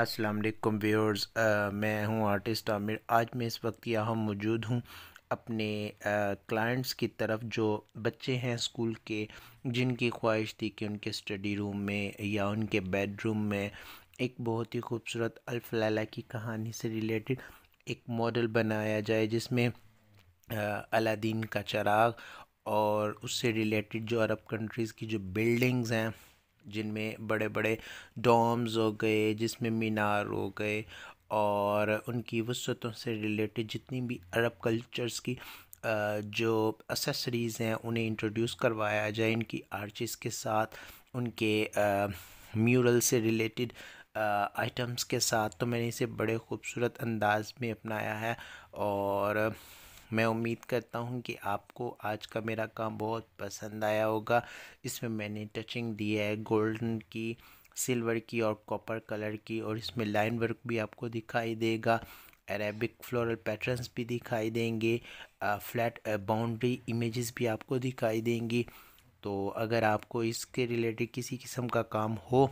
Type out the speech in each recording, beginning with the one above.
असलम व्यवर्स मैं हूं आर्टिस्ट आमिर आज मैं इस वक्त यहाँ मौजूद हूं अपने क्लाइंट्स की तरफ जो बच्चे हैं स्कूल के जिनकी ख्वाहिश थी कि उनके स्टडी रूम में या उनके बेडरूम में एक बहुत ही खूबसूरत अल्फलाला की कहानी से रिलेटेड एक मॉडल बनाया जाए जिसमें अलादीन का चराग और उससे रिलेटेड जो अरब कंट्रीज़ की जो बिल्डिंग्स हैं जिनमें बड़े बड़े डॉम्स हो गए जिसमें मीनार हो गए और उनकी वसूतों से रिलेटेड जितनी भी अरब कल्चर्स की जो असेसरीज़ हैं उन्हें इंट्रोड्यूस करवाया जाए इनकी आर्चिस के साथ उनके म्यूरल से रिलेटेड आइटम्स के साथ तो मैंने इसे बड़े खूबसूरत अंदाज में अपनाया है और मैं उम्मीद करता हूँ कि आपको आज का मेरा काम बहुत पसंद आया होगा इसमें मैंने टचिंग दी है गोल्डन की सिल्वर की और कॉपर कलर की और इसमें लाइन वर्क भी आपको दिखाई देगा अरेबिक फ्लोरल पैटर्न्स भी दिखाई देंगे फ्लैट बाउंड्री इमेजेस भी आपको दिखाई देंगी तो अगर आपको इसके रिलेटेड किसी किस्म का काम हो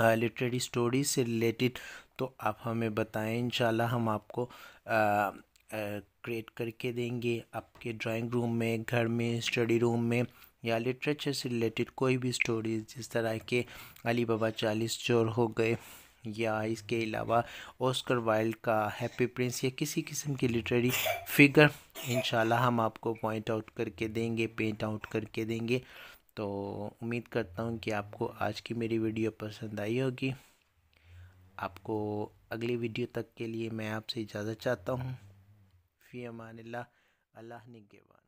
लिटरेरी स्टोरी से रिलेटेड तो आप हमें बताएं इंशाल्लाह हम आपको क्रिएट करके देंगे आपके ड्राइंग रूम में घर में स्टडी रूम में या लिटरेचर से रिलेटेड कोई भी स्टोरीज जिस तरह के अली बाबा चालीस चोर हो गए या इसके अलावा ऑस्कर वाइल्ड का हैप्पी प्रिंस या किसी किस्म की लिटरेरी फिगर इन हम आपको पॉइंट आउट करके देंगे पेंट आउट करके देंगे तो उम्मीद करता हूँ कि आपको आज की मेरी वीडियो पसंद आई होगी आपको अगली वीडियो तक के लिए मैं आपसे इजाज़त चाहता हूँ फ़ी अमान अल्लाह अल्लाह निगेबान